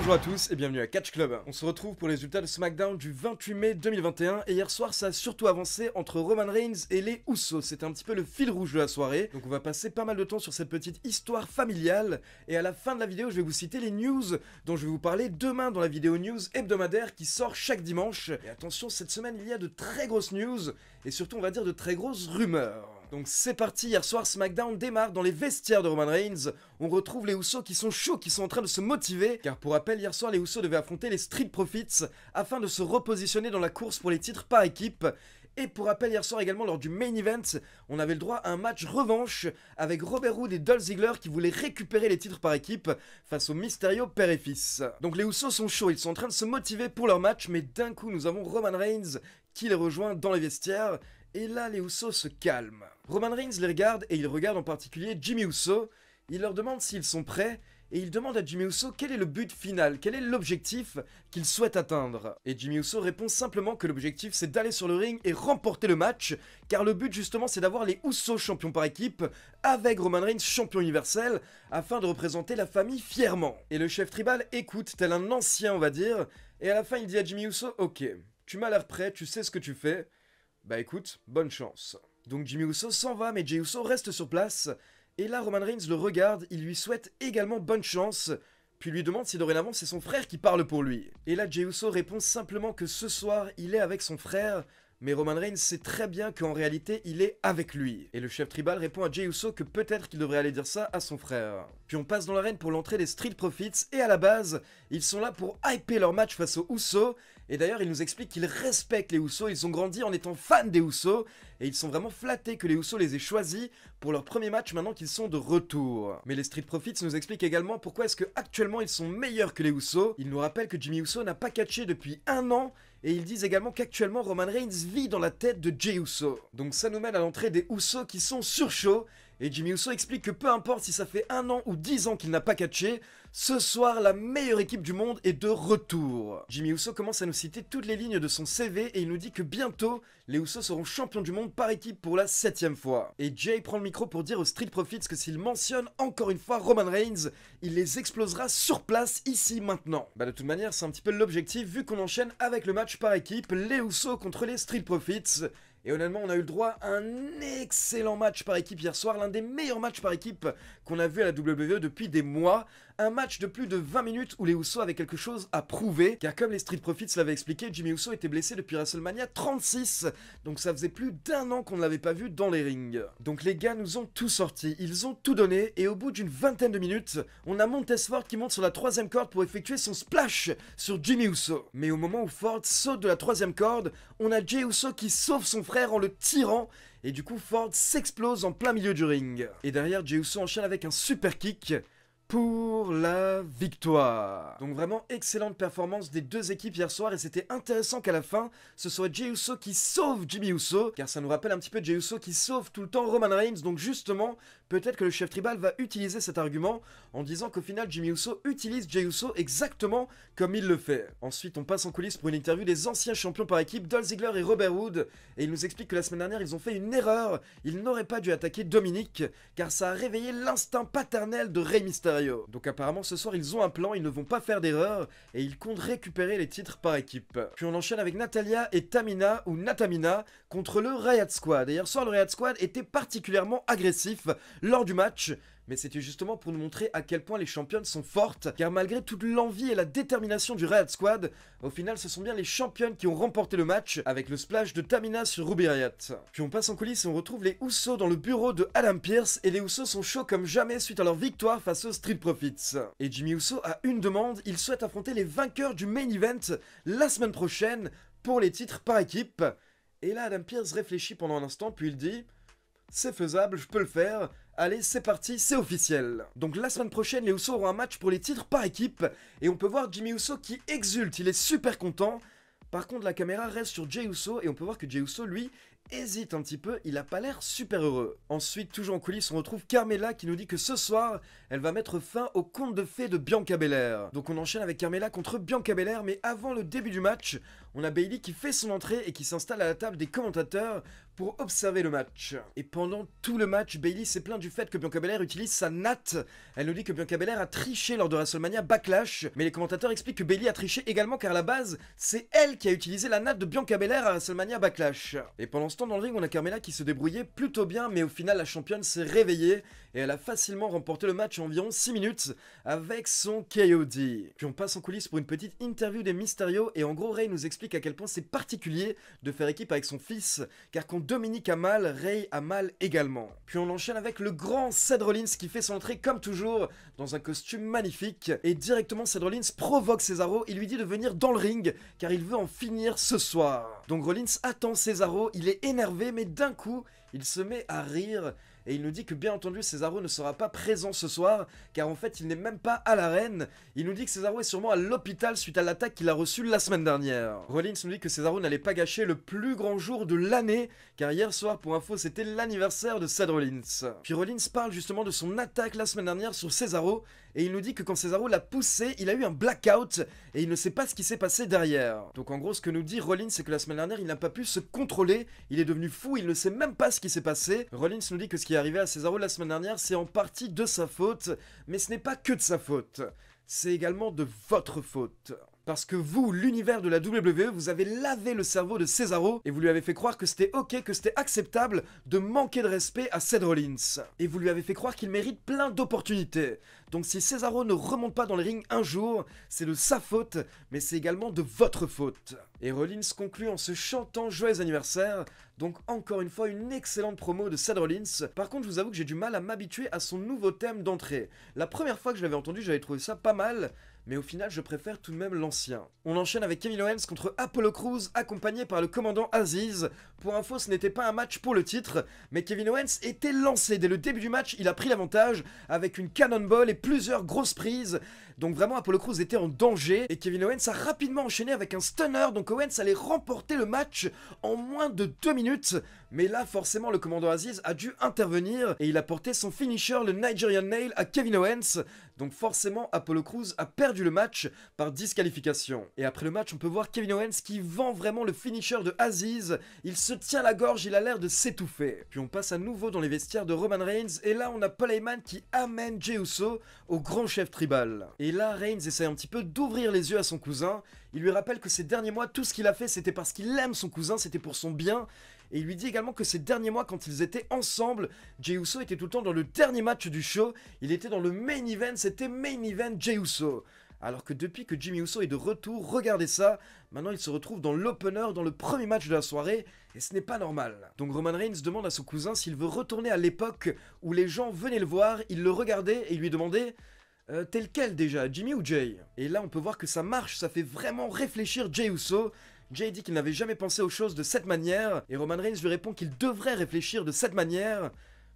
Bonjour à tous et bienvenue à Catch Club. On se retrouve pour les résultats de SmackDown du 28 mai 2021 et hier soir ça a surtout avancé entre Roman Reigns et les Usos. C'est un petit peu le fil rouge de la soirée. Donc on va passer pas mal de temps sur cette petite histoire familiale et à la fin de la vidéo je vais vous citer les news dont je vais vous parler demain dans la vidéo news hebdomadaire qui sort chaque dimanche. Et attention cette semaine il y a de très grosses news et surtout on va dire de très grosses rumeurs. Donc c'est parti, hier soir SmackDown démarre dans les vestiaires de Roman Reigns. On retrouve les Usos qui sont chauds, qui sont en train de se motiver, car pour rappel, hier soir les Usos devaient affronter les Street Profits afin de se repositionner dans la course pour les titres par équipe. Et pour rappel, hier soir également, lors du main event, on avait le droit à un match revanche avec Robert Roode et Dolph Ziggler qui voulaient récupérer les titres par équipe face au Mysterio père et fils. Donc les Usos sont chauds, ils sont en train de se motiver pour leur match, mais d'un coup nous avons Roman Reigns qui les rejoint dans les vestiaires et là, les Housso se calment. Roman Reigns les regarde et il regarde en particulier Jimmy Uso. Il leur demande s'ils sont prêts et il demande à Jimmy Uso quel est le but final, quel est l'objectif qu'il souhaite atteindre. Et Jimmy Uso répond simplement que l'objectif c'est d'aller sur le ring et remporter le match, car le but justement c'est d'avoir les Uso champions par équipe avec Roman Reigns champion universel afin de représenter la famille fièrement. Et le chef tribal écoute tel un ancien on va dire, et à la fin il dit à Jimmy Uso ok, tu m'as l'air prêt, tu sais ce que tu fais, bah écoute, bonne chance. Donc Jimmy Uso s'en va, mais Jey Uso reste sur place, et là Roman Reigns le regarde, il lui souhaite également bonne chance, puis lui demande si dorénavant c'est son frère qui parle pour lui. Et là Jey Uso répond simplement que ce soir, il est avec son frère, mais Roman Reigns sait très bien qu'en réalité il est avec lui. Et le chef tribal répond à Jay Uso que peut-être qu'il devrait aller dire ça à son frère. Puis on passe dans l'arène pour l'entrée des Street Profits, et à la base, ils sont là pour hyper leur match face aux Uso, et d'ailleurs ils nous expliquent qu'ils respectent les Uso, ils ont grandi en étant fans des Uso, et ils sont vraiment flattés que les Uso les aient choisis pour leur premier match maintenant qu'ils sont de retour. Mais les Street Profits nous expliquent également pourquoi est-ce que actuellement ils sont meilleurs que les Uso, ils nous rappellent que Jimmy Uso n'a pas catché depuis un an, et ils disent également qu'actuellement Roman Reigns vit dans la tête de Jay Uso. Donc ça nous mène à l'entrée des Uso qui sont sur chaud et Jimmy Uso explique que peu importe si ça fait un an ou dix ans qu'il n'a pas catché, ce soir la meilleure équipe du monde est de retour. Jimmy Uso commence à nous citer toutes les lignes de son CV et il nous dit que bientôt les Uso seront champions du monde par équipe pour la septième fois. Et Jay prend le micro pour dire aux Street Profits que s'il mentionne encore une fois Roman Reigns, il les explosera sur place ici maintenant. Bah de toute manière c'est un petit peu l'objectif vu qu'on enchaîne avec le match par équipe, les Uso contre les Street Profits. Et honnêtement, on a eu le droit à un excellent match par équipe hier soir, l'un des meilleurs matchs par équipe qu'on a vu à la WWE depuis des mois un match de plus de 20 minutes où les Husso avaient quelque chose à prouver, car comme les Street Profits l'avaient expliqué, Jimmy Uso était blessé depuis WrestleMania 36, donc ça faisait plus d'un an qu'on ne l'avait pas vu dans les rings. Donc les gars nous ont tout sorti, ils ont tout donné, et au bout d'une vingtaine de minutes, on a Ford qui monte sur la troisième corde pour effectuer son splash sur Jimmy Uso. Mais au moment où Ford saute de la troisième corde, on a Jay Uso qui sauve son frère en le tirant et du coup Ford s'explose en plein milieu du ring. Et derrière, Jay Uso enchaîne avec un super kick pour la victoire. Donc vraiment excellente performance des deux équipes hier soir et c'était intéressant qu'à la fin, ce soit Jey Uso qui sauve Jimmy Uso, car ça nous rappelle un petit peu Jey Uso qui sauve tout le temps Roman Reigns, donc justement, peut-être que le chef tribal va utiliser cet argument en disant qu'au final Jimmy Uso utilise Jay Uso exactement comme il le fait. Ensuite, on passe en coulisses pour une interview des anciens champions par équipe, Dol Ziggler et Robert Wood, et ils nous expliquent que la semaine dernière, ils ont fait une erreur. Ils n'auraient pas dû attaquer Dominique, car ça a réveillé l'instinct paternel de Rey Mysterio. Donc apparemment, ce soir, ils ont un plan, ils ne vont pas faire d'erreur, et ils comptent récupérer les titres par équipe. Puis on enchaîne avec Natalia et Tamina, ou Natamina, contre le Riot Squad. Et hier soir, le Riot Squad était particulièrement agressif lors du match, mais c'était justement pour nous montrer à quel point les championnes sont fortes, car malgré toute l'envie et la détermination du Riot Squad, au final ce sont bien les championnes qui ont remporté le match avec le splash de Tamina sur Ruby Riot. Puis on passe en coulisses et on retrouve les Housseaux dans le bureau de Adam Pierce, et les Housseaux sont chauds comme jamais suite à leur victoire face aux Street Profits. Et Jimmy Uso a une demande, il souhaite affronter les vainqueurs du main event la semaine prochaine pour les titres par équipe. Et là, Adam Pierce réfléchit pendant un instant, puis il dit C'est faisable, je peux le faire. Allez, c'est parti, c'est officiel. Donc la semaine prochaine, les Usos auront un match pour les titres par équipe. Et on peut voir Jimmy Uso qui exulte, il est super content. Par contre, la caméra reste sur Jay Uso et on peut voir que Jay Uso, lui, hésite un petit peu, il a pas l'air super heureux. Ensuite, toujours en coulisses, on retrouve Carmela qui nous dit que ce soir, elle va mettre fin au conte de fées de Bianca Belair. Donc on enchaîne avec Carmela contre Bianca Belair, mais avant le début du match, on a Bailey qui fait son entrée et qui s'installe à la table des commentateurs pour observer le match. Et pendant tout le match, Bailey s'est plaint du fait que Bianca Belair utilise sa natte. Elle nous dit que Bianca Belair a triché lors de WrestleMania Backlash, mais les commentateurs expliquent que Bailey a triché également car à la base, c'est elle qui a utilisé la natte de Bianca Belair à WrestleMania Backlash. Et pendant ce temps dans le ring, on a Carmela qui se débrouillait plutôt bien, mais au final la championne s'est réveillée et elle a facilement remporté le match en environ 6 minutes avec son KOD. Puis on passe en coulisses pour une petite interview des Mysterio et en gros Ray nous explique à quel point c'est particulier de faire équipe avec son fils, car quand Dominique a mal, Ray a mal également. Puis on enchaîne avec le grand Seth Rollins qui fait son entrée comme toujours dans un costume magnifique, et directement Seth Rollins provoque Cesaro et lui dit de venir dans le ring, car il veut en finir ce soir. Donc Rollins attend Cesaro, il est énervé, mais d'un coup, il se met à rire et il nous dit que bien entendu Cesaro ne sera pas présent ce soir car en fait il n'est même pas à l'arène. Il nous dit que Cesaro est sûrement à l'hôpital suite à l'attaque qu'il a reçue la semaine dernière. Rollins nous dit que Cesaro n'allait pas gâcher le plus grand jour de l'année car hier soir pour info c'était l'anniversaire de Seth Rollins. Puis Rollins parle justement de son attaque la semaine dernière sur Cesaro et il nous dit que quand Cesaro l'a poussé il a eu un blackout et il ne sait pas ce qui s'est passé derrière. Donc en gros ce que nous dit Rollins c'est que la semaine dernière il n'a pas pu se contrôler, il est devenu fou, il ne sait même pas ce qui s'est passé. Rollins nous dit que ce qui est arrivé à Cesaro la semaine dernière, c'est en partie de sa faute, mais ce n'est pas que de sa faute. C'est également de votre faute. Parce que vous, l'univers de la WWE, vous avez lavé le cerveau de Cesaro et vous lui avez fait croire que c'était ok, que c'était acceptable de manquer de respect à Seth Rollins. Et vous lui avez fait croire qu'il mérite plein d'opportunités. Donc si Cesaro ne remonte pas dans les rings un jour, c'est de sa faute, mais c'est également de votre faute. Et Rollins conclut en se chantant joyeux anniversaire, donc encore une fois une excellente promo de Seth Rollins. Par contre je vous avoue que j'ai du mal à m'habituer à son nouveau thème d'entrée. La première fois que je l'avais entendu j'avais trouvé ça pas mal, mais au final je préfère tout de même l'ancien. On enchaîne avec Kevin Owens contre Apollo Cruz, accompagné par le commandant Aziz. Pour info, ce n'était pas un match pour le titre, mais Kevin Owens était lancé. Dès le début du match, il a pris l'avantage avec une cannonball et plusieurs grosses prises. Donc vraiment, Apollo Cruz était en danger, et Kevin Owens a rapidement enchaîné avec un stunner, donc Owens allait remporter le match en moins de deux minutes. Mais là, forcément, le commandant Aziz a dû intervenir, et il a porté son finisher, le Nigerian Nail, à Kevin Owens. Donc forcément, Apollo Cruz a perdu perdu le match par disqualification. Et après le match, on peut voir Kevin Owens qui vend vraiment le finisher de Aziz. Il se tient la gorge, il a l'air de s'étouffer. Puis on passe à nouveau dans les vestiaires de Roman Reigns. Et là, on a Paul Heyman qui amène Jey Uso au grand chef tribal. Et là, Reigns essaye un petit peu d'ouvrir les yeux à son cousin. Il lui rappelle que ces derniers mois, tout ce qu'il a fait, c'était parce qu'il aime son cousin, c'était pour son bien. Et il lui dit également que ces derniers mois, quand ils étaient ensemble, Jey Uso était tout le temps dans le dernier match du show. Il était dans le main event, c'était main event Jey Uso. Alors que depuis que Jimmy Uso est de retour, regardez ça, maintenant il se retrouve dans l'opener dans le premier match de la soirée, et ce n'est pas normal. Donc Roman Reigns demande à son cousin s'il veut retourner à l'époque où les gens venaient le voir, ils le regardaient et lui demandaient euh, tel quel déjà, Jimmy ou Jay Et là on peut voir que ça marche, ça fait vraiment réfléchir Jay Uso. Jay dit qu'il n'avait jamais pensé aux choses de cette manière, et Roman Reigns lui répond qu'il devrait réfléchir de cette manière,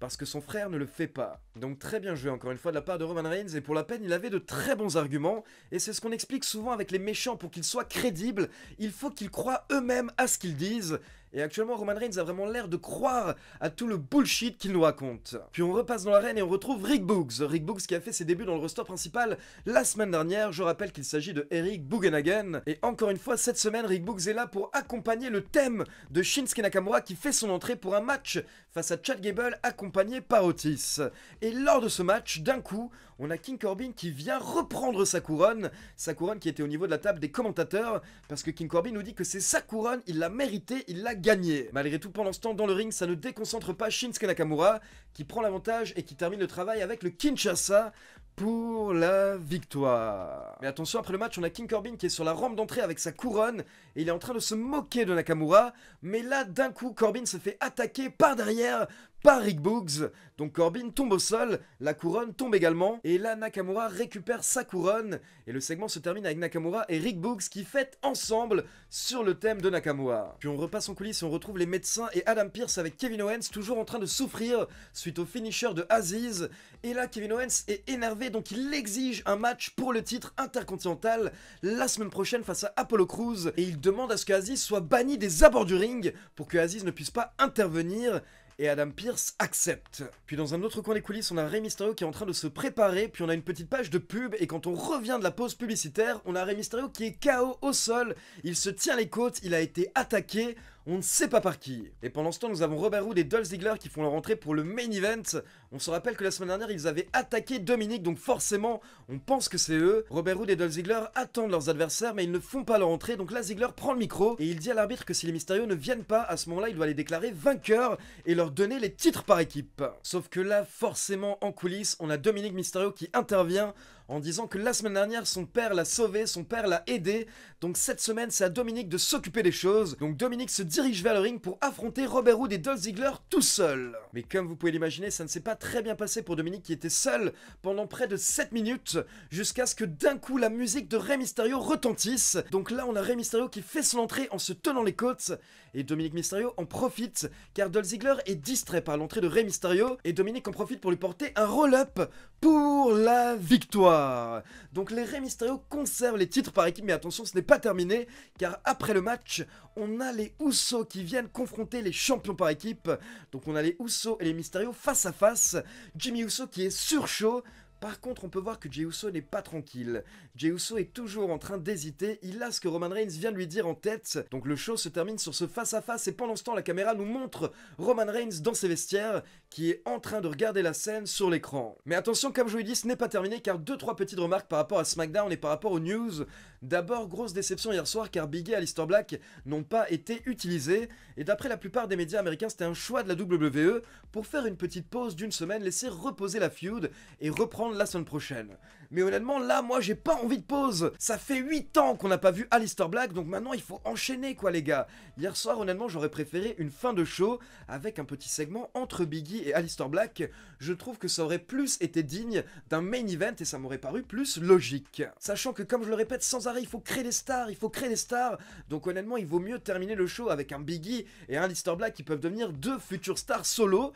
parce que son frère ne le fait pas. Donc très bien joué encore une fois de la part de Roman Reigns, et pour la peine, il avait de très bons arguments, et c'est ce qu'on explique souvent avec les méchants, pour qu'ils soient crédibles, il faut qu'ils croient eux-mêmes à ce qu'ils disent, et actuellement, Roman Reigns a vraiment l'air de croire à tout le bullshit qu'il nous raconte. Puis on repasse dans l'arène et on retrouve Rick Boogs. Rick Boogs qui a fait ses débuts dans le roster principal la semaine dernière. Je rappelle qu'il s'agit de Eric Boogenhagen. Et encore une fois, cette semaine, Rick Boogs est là pour accompagner le thème de Shinsuke Nakamura qui fait son entrée pour un match face à Chad Gable accompagné par Otis. Et lors de ce match, d'un coup, on a King Corbin qui vient reprendre sa couronne, sa couronne qui était au niveau de la table des commentateurs, parce que King Corbin nous dit que c'est sa couronne, il l'a méritée, il l'a gagnée. Malgré tout, pendant ce temps, dans le ring, ça ne déconcentre pas Shinsuke Nakamura, qui prend l'avantage et qui termine le travail avec le Kinshasa, pour la victoire. Mais attention, après le match, on a King Corbin qui est sur la rampe d'entrée avec sa couronne et il est en train de se moquer de Nakamura. Mais là, d'un coup, Corbin se fait attaquer par derrière par Rick Boogs. Donc Corbin tombe au sol, la couronne tombe également, et là Nakamura récupère sa couronne, et le segment se termine avec Nakamura et Rick Boogs qui fêtent ensemble sur le thème de Nakamura. Puis on repasse en coulisses et on retrouve les médecins et Adam Pierce avec Kevin Owens toujours en train de souffrir suite au finisher de Aziz, et là Kevin Owens est énervé donc il exige un match pour le titre intercontinental la semaine prochaine face à Apollo Crews, et il demande à ce que Aziz soit banni des abords du ring pour que Aziz ne puisse pas intervenir, et Adam Pierce accepte. Puis dans un autre coin des coulisses, on a Rey Mysterio qui est en train de se préparer, puis on a une petite page de pub, et quand on revient de la pause publicitaire, on a Rey Mysterio qui est KO au sol, il se tient les côtes, il a été attaqué, on ne sait pas par qui. Et pendant ce temps, nous avons Robert Hood et Dolph Ziggler qui font leur entrée pour le main event. On se rappelle que la semaine dernière, ils avaient attaqué Dominique, donc forcément, on pense que c'est eux. Robert Hood et Dolph Ziggler attendent leurs adversaires, mais ils ne font pas leur entrée, donc là, Ziggler prend le micro et il dit à l'arbitre que si les Mysterio ne viennent pas, à ce moment-là, il doit les déclarer vainqueurs et leur donner les titres par équipe. Sauf que là, forcément, en coulisses, on a Dominique Mysterio qui intervient en disant que la semaine dernière, son père l'a sauvé, son père l'a aidé. Donc cette semaine, c'est à Dominique de s'occuper des choses. Donc Dominique se dirige vers le ring pour affronter Robert Hood et Dolph Ziggler tout seul. Mais comme vous pouvez l'imaginer, ça ne s'est pas très bien passé pour Dominique qui était seul pendant près de 7 minutes jusqu'à ce que d'un coup la musique de Rey Mysterio retentisse. Donc là, on a Rey Mysterio qui fait son entrée en se tenant les côtes et Dominique Mysterio en profite car Dolph Ziggler est distrait par l'entrée de Rey Mysterio et Dominique en profite pour lui porter un roll-up pour la victoire. Euh, donc les Ray Mysterio conservent les titres par équipe, mais attention, ce n'est pas terminé, car après le match, on a les Usos qui viennent confronter les champions par équipe. Donc on a les Usos et les Mysterio face à face. Jimmy Uso qui est sur chaud par contre, on peut voir que Jey n'est pas tranquille. Jey est toujours en train d'hésiter, il a ce que Roman Reigns vient de lui dire en tête. Donc le show se termine sur ce face-à-face et pendant ce temps, la caméra nous montre Roman Reigns dans ses vestiaires qui est en train de regarder la scène sur l'écran. Mais attention, comme je vous l'ai dit, ce n'est pas terminé car deux trois petites remarques par rapport à SmackDown et par rapport aux news. D'abord, grosse déception hier soir car Biggie et Alistair Black n'ont pas été utilisés et d'après la plupart des médias américains, c'était un choix de la WWE pour faire une petite pause d'une semaine, laisser reposer la feud et reprendre la semaine prochaine. Mais honnêtement, là, moi, j'ai pas envie de pause. Ça fait 8 ans qu'on n'a pas vu Alistair Black, donc maintenant, il faut enchaîner, quoi, les gars. Hier soir, honnêtement, j'aurais préféré une fin de show avec un petit segment entre Biggie et Alistair Black. Je trouve que ça aurait plus été digne d'un main event et ça m'aurait paru plus logique. Sachant que, comme je le répète sans arrêt, il faut créer des stars, il faut créer des stars. Donc, honnêtement, il vaut mieux terminer le show avec un Biggie et un Alistair Black qui peuvent devenir deux futurs stars solo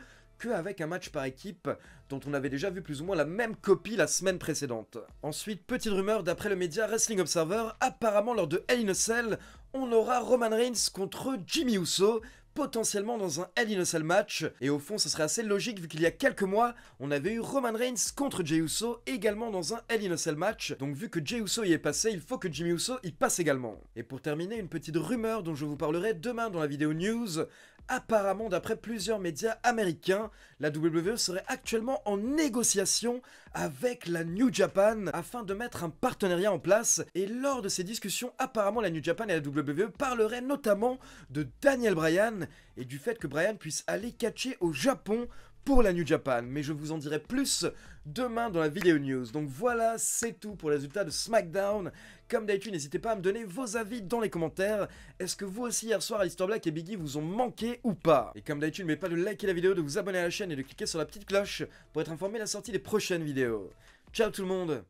avec un match par équipe dont on avait déjà vu plus ou moins la même copie la semaine précédente. Ensuite, petite rumeur d'après le média Wrestling Observer, apparemment lors de Hell in a Cell, on aura Roman Reigns contre Jimmy Uso potentiellement dans un Hell in a Cell match. Et au fond, ce serait assez logique vu qu'il y a quelques mois, on avait eu Roman Reigns contre Jey Uso également dans un Hell in a Cell match. Donc vu que Jey Uso y est passé, il faut que Jimmy Uso y passe également. Et pour terminer, une petite rumeur dont je vous parlerai demain dans la vidéo news. Apparemment, d'après plusieurs médias américains, la WWE serait actuellement en négociation avec la New Japan afin de mettre un partenariat en place. Et lors de ces discussions, apparemment, la New Japan et la WWE parleraient notamment de Daniel Bryan et du fait que Brian puisse aller catcher au Japon pour la New Japan, mais je vous en dirai plus demain dans la vidéo news. Donc voilà, c'est tout pour les résultats de SmackDown. Comme d'habitude, n'hésitez pas à me donner vos avis dans les commentaires. Est-ce que vous aussi, hier soir, Alistair Black et Biggie vous ont manqué ou pas Et comme d'habitude, n'oubliez pas de liker la vidéo, de vous abonner à la chaîne et de cliquer sur la petite cloche pour être informé de la sortie des prochaines vidéos. Ciao tout le monde